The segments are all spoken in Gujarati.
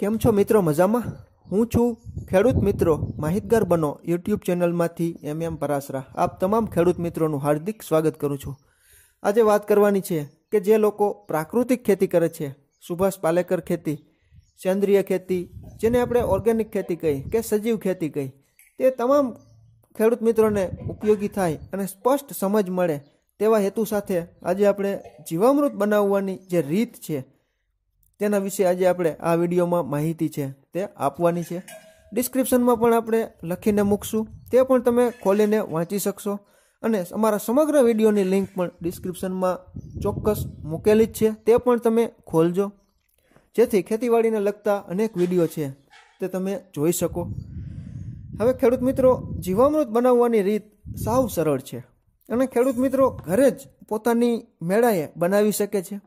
કેમ છો મિત્રો મજામાં હું છું ખેડૂત મિત્રો માહિતગાર બનો યુટ્યુબ ચેનલમાંથી એમ એમ પરાસરા આપ તમામ ખેડૂત મિત્રોનું હાર્દિક સ્વાગત કરું છું આજે વાત કરવાની છે કે જે લોકો પ્રાકૃતિક ખેતી કરે છે સુભાષ પાલેકર ખેતી સેન્દ્રિય ખેતી જેને આપણે ઓર્ગેનિક ખેતી કહી કે સજીવ ખેતી કહી તે તમામ ખેડૂત મિત્રોને ઉપયોગી થાય અને સ્પષ્ટ સમજ મળે તેવા હેતુ સાથે આજે આપણે જીવામૃત બનાવવાની જે રીત છે તેના વિશે આજે આપણે આ વિડીયોમાં માહિતી છે તે આપવાની છે ડિસ્ક્રિપ્શનમાં પણ આપણે લખીને મૂકશું તે પણ તમે ખોલીને વાંચી શકશો અને અમારા સમગ્ર વિડીયોની લિંક પણ ડિસ્ક્રિપ્શનમાં ચોક્કસ મૂકેલી જ છે તે પણ તમે ખોલજો જેથી ખેતીવાડીને લગતા અનેક વિડીયો છે તે તમે જોઈ શકો હવે ખેડૂત મિત્રો જીવામૃત બનાવવાની રીત સાવ સરળ છે અને ખેડૂત મિત્રો ઘરે જ પોતાની મેળાએ બનાવી શકે છે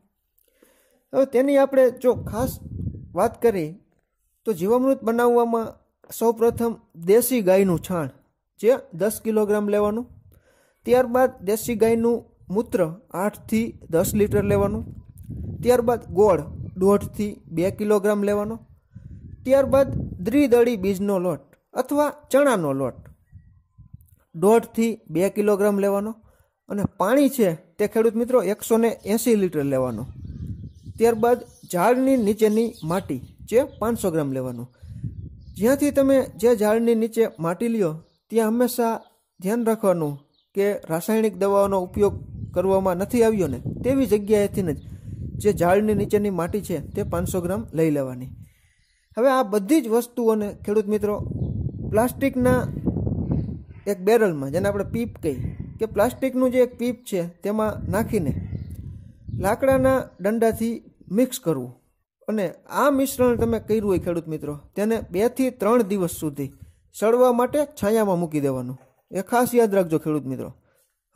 હવે તેની આપણે જો ખાસ વાત કરીએ તો જીવામૃત બનાવવામાં સૌપ્રથમ દેશી ગાયનું છાણ જે દસ કિલોગ્રામ લેવાનું ત્યારબાદ દેશી ગાયનું મૂત્ર આઠથી દસ લીટર લેવાનું ત્યારબાદ ગોળ દોઢથી બે કિલોગ્રામ લેવાનો ત્યારબાદ દ્રિદળી બીજનો લોટ અથવા ચણાનો લોટ દોઢથી બે કિલોગ્રામ લેવાનો અને પાણી છે તે ખેડૂત મિત્રો એકસો ને એંસી લીટર લેવાનું ત્યારબાદ ઝાડની નીચેની માટી જે પાંચસો ગ્રામ લેવાનું જ્યાંથી તમે જે ઝાડની નીચે માટી લ્યો ત્યાં હંમેશા ધ્યાન રાખવાનું કે રાસાયણિક દવાઓનો ઉપયોગ કરવામાં નથી આવ્યો ને તેવી જગ્યાએથી જ જે ઝાડની નીચેની માટી છે તે પાંચસો ગ્રામ લઈ લેવાની હવે આ બધી જ વસ્તુઓને ખેડૂત મિત્રો પ્લાસ્ટિકના એક બેરલમાં જેને આપણે પીપ કહી કે પ્લાસ્ટિકનું જે એક પીપ છે તેમાં નાખીને લાકડાના દંડાથી મિક્સ કરવું અને આ મિશ્રણ તમે કર્યું હોય ખેડૂત મિત્રો તેને બેથી ત્રણ દિવસ સુધી સડવા માટે છાયામાં મૂકી દેવાનું એ ખાસ યાદ રાખજો ખેડૂત મિત્રો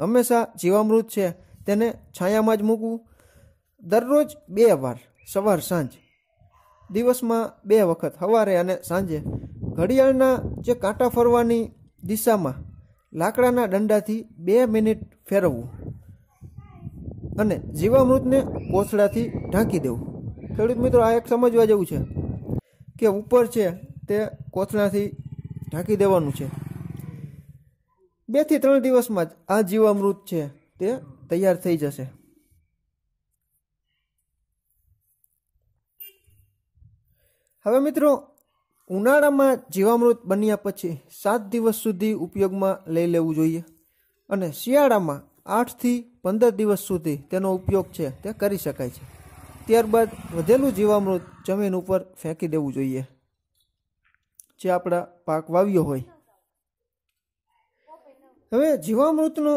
હંમેશા જીવામૃત છે તેને છાયામાં જ મૂકવું દરરોજ બે વાર સવાર સાંજ દિવસમાં બે વખત સવારે અને સાંજે ઘડિયાળના જે કાંટા ફરવાની દિશામાં લાકડાના દંડાથી બે મિનિટ ફેરવવું અને જીવામૃતને કોસડાથી ઢાંકી દેવું ખેડૂત મિત્રો આ એક સમજવા જેવું છે કે ઉપર છે તે કોથળાથી ઢાંકી દેવાનું છે બેથી ત્રણ દિવસમાં જ આ જીવામૃત છે તે તૈયાર થઈ જશે હવે મિત્રો ઉનાળામાં જીવામૃત બન્યા પછી સાત દિવસ સુધી ઉપયોગમાં લઈ લેવું જોઈએ અને શિયાળામાં આઠથી પંદર દિવસ સુધી તેનો ઉપયોગ છે તે કરી શકાય છે ત્યારબાદ વધેલું જીવામૃત જમીન ઉપર ફેંકી દેવું જોઈએ જે આપણા પાક વાવ્યો હોય હવે જીવામૃતનો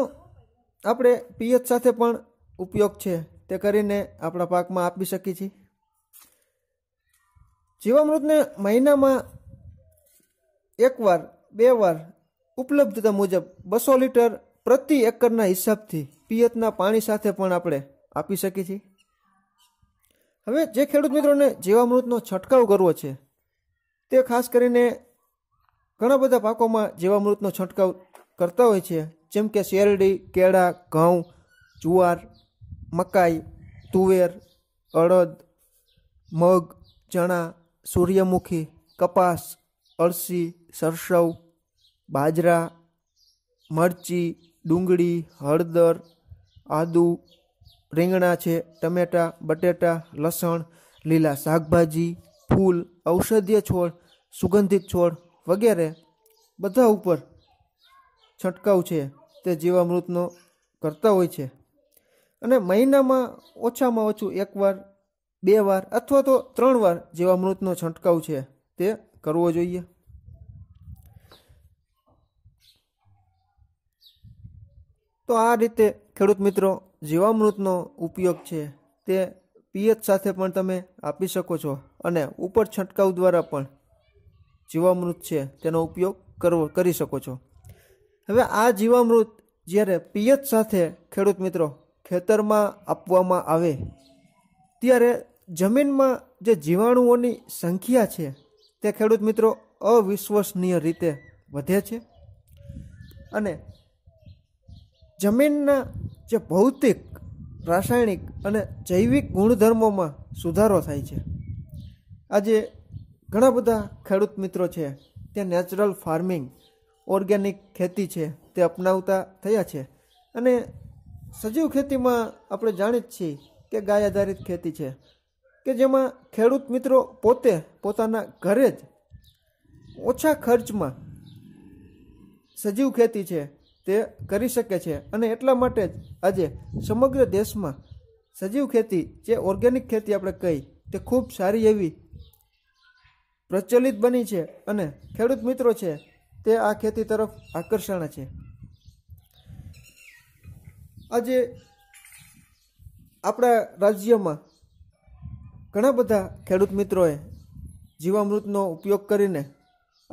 આપણે પિયત સાથે પણ ઉપયોગ છે તે કરીને આપણા પાકમાં આપી શકીએ છીએ જીવામૃતને મહિનામાં એકવાર બે વાર ઉપલબ્ધતા મુજબ બસો લીટર પ્રતિ એકરના હિસાબથી પિયતના પાણી સાથે પણ આપણે આપી શકીએ છીએ હવે જે ખેડૂત મિત્રોને જીવામૃતનો છંટકાવ કરવો છે તે ખાસ કરીને ઘણા બધા પાકોમાં જીવામૃતનો છંટકાવ કરતા હોય છે જેમ કે શેરડી કેળા ઘઉં જુવાર મકાઈ તુવેર અડદ મગ ચણા સૂર્યમુખી કપાસ અળસી સરસવ બાજરા મરચી ડુંગળી હળદર આદુ રીંગણા છે ટમેટા બટેટા લસણ લીલા શાકભાજી ફૂલ ઔષધીય છોડ સુગંધિત છોડ વગેરે બધા ઉપર છંટકાવ છે તે જીવામૃતનો કરતા હોય છે અને મહિનામાં ઓછામાં ઓછું એકવાર બે વાર અથવા તો ત્રણ વાર જેવા મૃતનો છંટકાવ છે તે કરવો જોઈએ તો આ રીતે ખેડૂત મિત્રો જીવામૃતનો ઉપયોગ છે તે પિયત સાથે પણ તમે આપી શકો છો અને ઉપર છંટકાવ દ્વારા પણ જીવામૃત છે તેનો ઉપયોગ કરવો કરી શકો છો હવે આ જીવામૃત જ્યારે પિયત સાથે ખેડૂત મિત્રો ખેતરમાં આપવામાં આવે ત્યારે જમીનમાં જે જીવાણુઓની સંખ્યા છે તે ખેડૂત મિત્રો અવિશ્વસનીય રીતે વધે છે અને જમીનના જે ભૌતિક રાસાયણિક અને જૈવિક ગુણધર્મોમાં સુધારો થાય છે આજે ઘણા બધા ખેડૂત મિત્રો છે તે નેચરલ ફાર્મિંગ ઓર્ગેનિક ખેતી છે તે અપનાવતા થયા છે અને સજીવ ખેતીમાં આપણે જાણી જ છીએ કે ગાય આધારિત ખેતી છે કે જેમાં ખેડૂત મિત્રો પોતે પોતાના ઘરે જ ઓછા ખર્ચમાં સજીવ ખેતી છે તે કરી શકે છે અને એટલા માટે જ આજે સમગ્ર દેશમાં સજીવ ખેતી જે ઓર્ગેનિક ખેતી આપણે કહી તે ખૂબ સારી એવી પ્રચલિત બની છે અને ખેડૂત મિત્રો છે તે આ ખેતી તરફ આકર્ષણ છે આજે આપણા રાજ્યમાં ઘણા બધા ખેડૂત મિત્રોએ જીવામૃતનો ઉપયોગ કરીને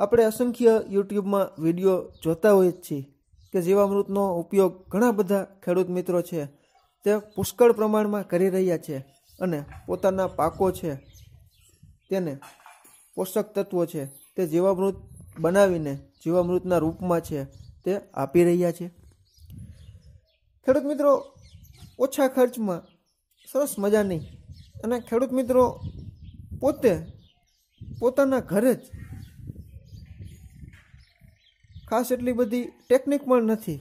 આપણે અસંખ્ય યુટ્યુબમાં વિડીયો જોતા હોઈએ છીએ કે જીવામૃતનો ઉપયોગ ઘણા બધા ખેડૂત મિત્રો છે તે પુષ્કળ પ્રમાણમાં કરી રહ્યા છે અને પોતાના પાકો છે તેને પોષક તત્વો છે તે જીવામૃત બનાવીને જીવામૃતના રૂપમાં છે તે આપી રહ્યા છે ખેડૂત મિત્રો ઓછા ખર્ચમાં સરસ મજાની અને ખેડૂત મિત્રો પોતે પોતાના ઘરે જ ખાસ એટલી બધી ટેકનિક પણ નથી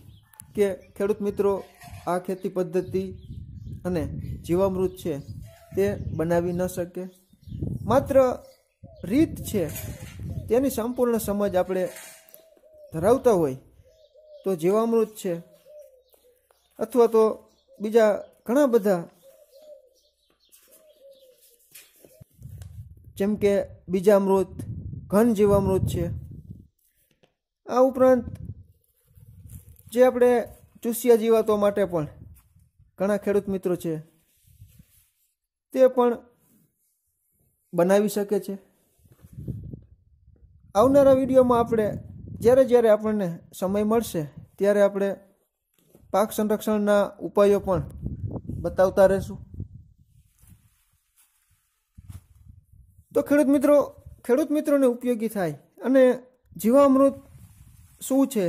કે ખેડૂત મિત્રો આ ખેતી પદ્ધતિ અને જીવામૃત છે તે બનાવી ન શકે માત્ર રીત છે તેની સંપૂર્ણ સમજ આપણે ધરાવતા હોય તો જીવામૃત છે અથવા તો બીજા ઘણા બધા જેમ કે બીજામૃત ઘન જીવામૃત છે આ ઉપરાંત જે આપણે ચૂસિયા જીવાતો માટે પણ ઘણા ખેડૂત મિત્રો છે તે પણ બનાવી શકે છે આવનારા વિડીયોમાં આપણે જ્યારે જ્યારે આપણને સમય મળશે ત્યારે આપણે પાક સંરક્ષણના ઉપાયો પણ બતાવતા રહેશું તો ખેડૂત મિત્રો ખેડૂત મિત્રોને ઉપયોગી થાય અને જીવામૃત શું છે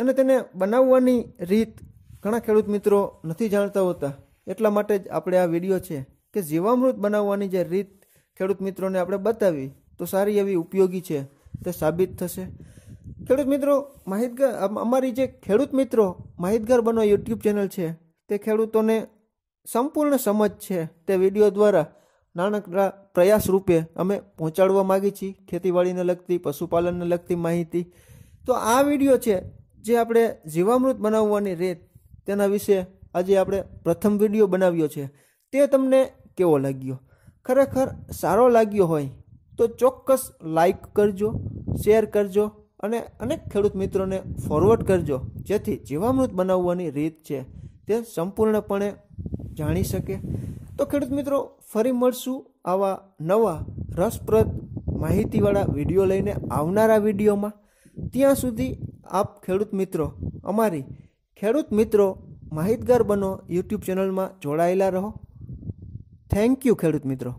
અને તેને બનાવવાની રીત ઘણા ખેડૂત મિત્રો નથી જાણતા હોતા એટલા માટે જ આપણે આ વિડીયો છે કે જીવામૃત બનાવવાની જે રીત ખેડૂત મિત્રોને આપણે બતાવી તો સારી એવી ઉપયોગી છે તે સાબિત થશે ખેડૂત મિત્રો માહિતગાર અમારી જે ખેડૂત મિત્રો માહિતગાર બનો યુટ્યુબ ચેનલ છે તે ખેડૂતોને સંપૂર્ણ સમજ છે તે વિડીયો દ્વારા નાનકડા પ્રયાસ રૂપે અમે પહોંચાડવા માગીએ છીએ ખેતીવાડીને લગતી પશુપાલનને લગતી માહિતી તો આ વિડીયો છે જે આપણે જીવામૃત બનાવવાની રીત તેના વિશે આજે આપણે પ્રથમ વિડીયો બનાવ્યો છે તે તમને કેવો લાગ્યો ખરેખર સારો લાગ્યો હોય તો ચોક્કસ લાઈક કરજો શેર કરજો અને અનેક ખેડૂત મિત્રોને ફોરવર્ડ કરજો જેથી જીવામૃત બનાવવાની રીત છે તે સંપૂર્ણપણે જાણી શકે તો ખેડૂત મિત્રો ફરી મળશું આવા નવા રસપ્રદ માહિતીવાળા વિડીયો લઈને આવનારા વિડીયોમાં ત્યાં સુધી આપ ખેડૂત મિત્રો અમારી ખેડૂત મિત્રો માહિતગાર બનો યુટ્યુબ ચેનલમાં જોડાયેલા રહો થેન્ક યુ ખેડૂત મિત્રો